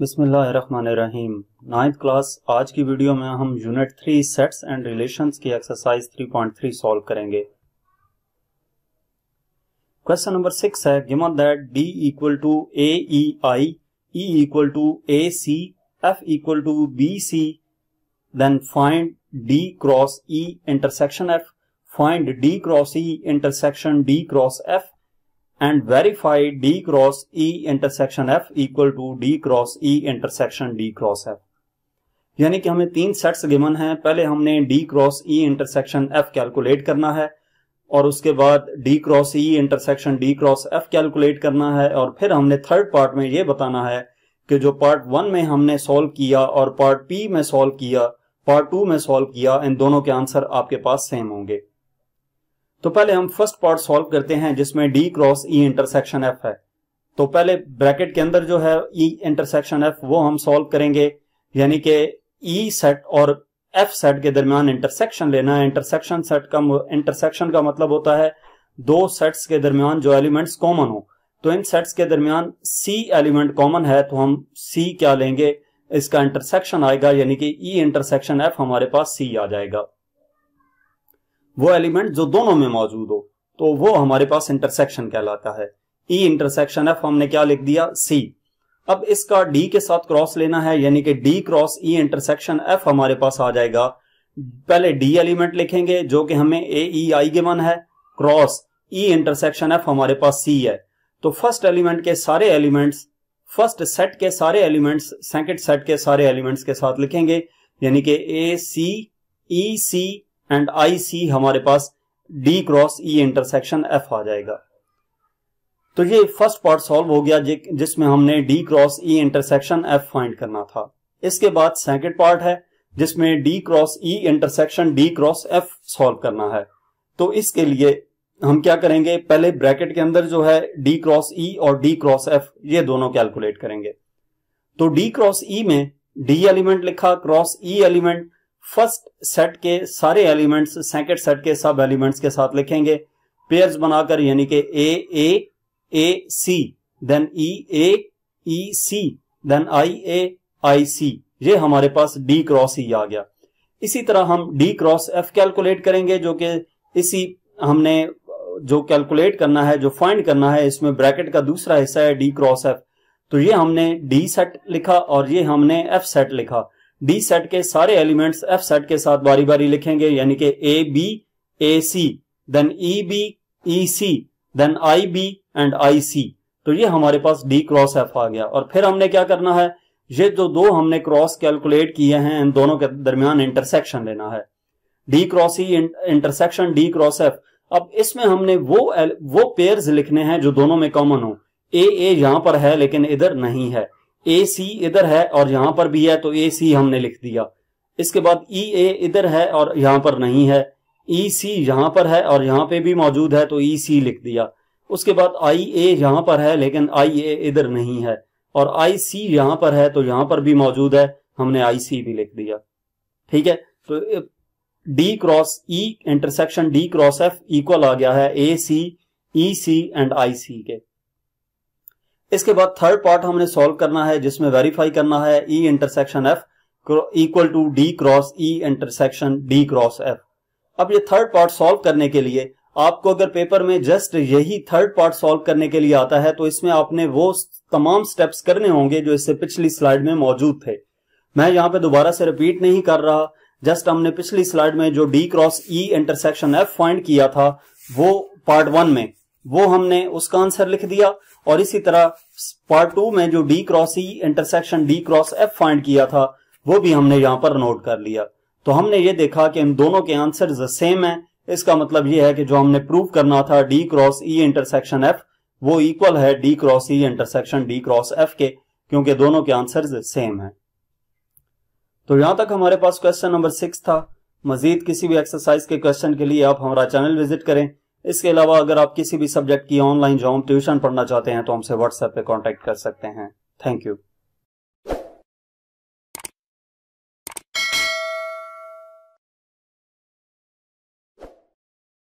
बिस्मिल्लाहिर्रहमानिर्रहीम ninth class आज की वीडियो में हम unit three sets and relations की एक्सरसाइज 3.3 सॉल्व करेंगे क्वेश्चन नंबर सिक्स है given that D equal to A E I E equal to A C F equal to B C then find D cross E intersection F find D cross E intersection D cross F and verify D cross E intersection F equal to D cross E intersection D cross F. यानी कि हमें तीन sets given हैं पहले हमने D cross E intersection F calculate करना है और उसके बाद D cross E intersection D cross F calculate करना है और फिर हमने थर्ड पार्ट में ये बताना है कि जो पार्ट वन में हमने सॉल्व किया और पार्ट पी में सॉल्व किया पार्ट टू में सॉल्व किया इन दोनों के आंसर आपके पास सेम होंगे तो पहले हम फर्स्ट पार्ट सॉल्व करते हैं जिसमें D cross E intersection F है तो पहले ब्रैकेट के अंदर जो है ई इंटरसेक्शन एफ वो हम सॉल्व करेंगे यानी कि ई e सेट और एफ सेट के दरमियान इंटरसेक्शन लेना है इंटरसेक्शन सेट का इंटरसेक्शन का मतलब होता है दो सेट्स के दरमियान जो एलिमेंट्स कॉमन हो तो इन सेट्स के दरमियान सी एलिमेंट कॉमन है तो हम सी क्या लेंगे इसका इंटरसेक्शन आएगा यानी कि ई इंटरसेक्शन एफ हमारे पास सी आ जाएगा वो एलिमेंट जो दोनों में मौजूद हो तो वो हमारे पास इंटरसेक्शन कहलाता है ई इंटरसेक्शन एफ हमने क्या लिख दिया सी अब इसका डी के साथ क्रॉस लेना है यानी कि D cross E intersection F हमारे पास आ जाएगा पहले डी एलिमेंट लिखेंगे जो कि हमें ए ई आई गिवन है क्रॉस ई इंटरसेक्शन एफ हमारे पास सी है तो फर्स्ट एलिमेंट के सारे एलिमेंट्स फर्स्ट सेट के सारे एलिमेंट्स सेकंड सेट के सारे एलिमेंट्स के साथ लिखेंगे यानी कि ए सी ई सी एंड आई सी हमारे पास D cross E intersection F आ जाएगा तो ये फर्स्ट पार्ट सॉल्व हो गया जिसमें हमने D cross E intersection F find करना था इसके बाद सेकेंड पार्ट है जिसमें D cross E intersection D cross F solve करना है तो इसके लिए हम क्या करेंगे पहले ब्रैकेट के अंदर जो है डी क्रॉस ई और डी क्रॉस एफ ये दोनों कैलकुलेट करेंगे तो डी क्रॉस ई में डी एलिमेंट लिखा cross E element first set के सारे एलिमेंट्स सेकेंड सेट के सब एलिमेंट्स के साथ लिखेंगे पेयर्स बनाकर यानी कि ए ए ए सी देन ई ए ई सी देन आई ए आई सी ये हमारे पास डी क्रॉस ई आ गया इसी तरह हम डी क्रॉस एफ कैलकुलेट करेंगे जो कि इसी हमने जो कैलकुलेट करना है जो फाइंड करना है इसमें ब्रैकेट का दूसरा हिस्सा है डी क्रॉस एफ तो ये हमने डी सेट लिखा और ये हमने एफ सेट लिखा बी सेट के सारे एलिमेंट्स एफ सेट के साथ बारी बारी लिखेंगे यानी कि A B A C then E B E C then I B and I C तो ये हमारे पास डी क्रॉस एफ आ गया और फिर हमने क्या करना है ये जो दो हमने क्रॉस कैलकुलेट किए हैं इन दोनों के दरमियान इंटरसेक्शन लेना है D cross E intersection D cross F अब इसमें हमने वो वो पेयर्स लिखने हैं जो दोनों में कॉमन हो ए ए यहां पर है लेकिन इधर नहीं है ए सी इधर है और यहां पर भी है तो ए सी हमने लिख दिया इसके बाद ई ए इधर है और यहां पर नहीं है ई सी यहां पर है और यहां पे भी मौजूद है तो ई सी लिख दिया उसके बाद आई ए यहां पर है लेकिन आई ए इधर नहीं है और आई सी यहां पर है तो यहां पर भी मौजूद है हमने आई सी भी लिख दिया ठीक है तो D cross E intersection D cross F equal आ गया है ए सी ई सी एंड आई सी के इसके बाद थर्ड पार्ट हमने सॉल्व करना है जिसमें वेरीफाई करना है E intersection F equal to D cross E intersection D cross F अब ये थर्ड पार्ट सॉल्व करने के लिए आपको अगर पेपर में जस्ट यही थर्ड पार्ट सॉल्व करने के लिए आता है तो इसमें आपने वो तमाम स्टेप्स करने होंगे जो इससे पिछली स्लाइड में मौजूद थे मैं यहाँ पे दोबारा से रिपीट नहीं कर रहा जस्ट हमने पिछली स्लाइड में जो D cross E intersection F find किया था वो पार्ट वन में वो हमने उसका आंसर लिख दिया और इसी तरह पार्ट टू में जो D cross E intersection D cross F find किया था वो भी हमने यहां पर नोट कर लिया तो हमने ये देखा कि इन दोनों के आंसर सेम है इसका मतलब ये है कि जो हमने प्रूव करना था D cross E intersection F वो इक्वल है D cross E intersection D cross F के क्योंकि दोनों के आंसर सेम है तो यहां तक हमारे पास क्वेश्चन नंबर सिक्स था मजीद किसी भी एक्सरसाइज के क्वेश्चन के लिए आप हमारा चैनल विजिट करें इसके अलावा अगर आप किसी भी सब्जेक्ट की ऑनलाइन जॉब ट्यूशन पढ़ना चाहते हैं तो हमसे व्हाट्सएप पे कांटेक्ट कर सकते हैं थैंक यू